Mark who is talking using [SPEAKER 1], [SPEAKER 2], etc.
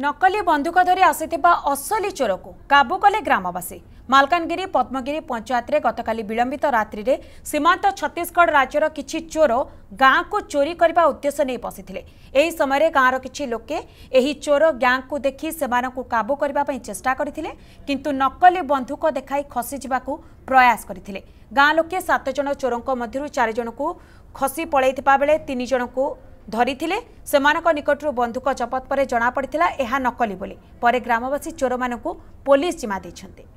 [SPEAKER 1] ନକଲି ବନ୍ଧୁକ ଧରି ଆସିଥିବା ଅସଲି ଚୋରକୁ କାବୁ କଲେ ଗ୍ରାମବାସୀ ମାଲକାନଗିରି ପଦ୍ମଗିରି ପଞ୍ଚାୟତରେ ଗତକାଲି ବିଳମ୍ବିତ ରାତ୍ରିରେ ସୀମାନ୍ତ ଛତିଶଗଡ଼ ରାଜ୍ୟର କିଛି ଚୋର ଗାଁକୁ ଚୋରି କରିବା ଉଦ୍ଦେଶ୍ୟ ନେଇ ବସିଥିଲେ ଏହି ସମୟରେ ଗାଁର କିଛି ଲୋକେ ଏହି ଚୋର ଗ୍ୟାଙ୍ଗକୁ ଦେଖି ସେମାନଙ୍କୁ କାବୁ କରିବା ପାଇଁ ଚେଷ୍ଟା କରିଥିଲେ କିନ୍ତୁ ନକଲି ବନ୍ଧୁକ ଦେଖାଇ ଖସିଯିବାକୁ ପ୍ରୟାସ କରିଥିଲେ ଗାଁ ଲୋକେ ସାତ ଜଣ ଚୋରଙ୍କ ମଧ୍ୟରୁ ଚାରି ଜଣଙ୍କୁ ଖସି ପଳାଇଥିବା ବେଳେ ତିନି ଜଣଙ୍କୁ ଧରିଥିଲେ ସେମାନଙ୍କ ନିକଟରୁ ବନ୍ଧୁକ ଜପତ ପରେ ଜଣାପଡ଼ିଥିଲା ଏହା ନକଲି ବୋଲି ପରେ ଗ୍ରାମବାସୀ ଚୋରମାନଙ୍କୁ ପୋଲିସ ଜିମା ଦେଇଛନ୍ତି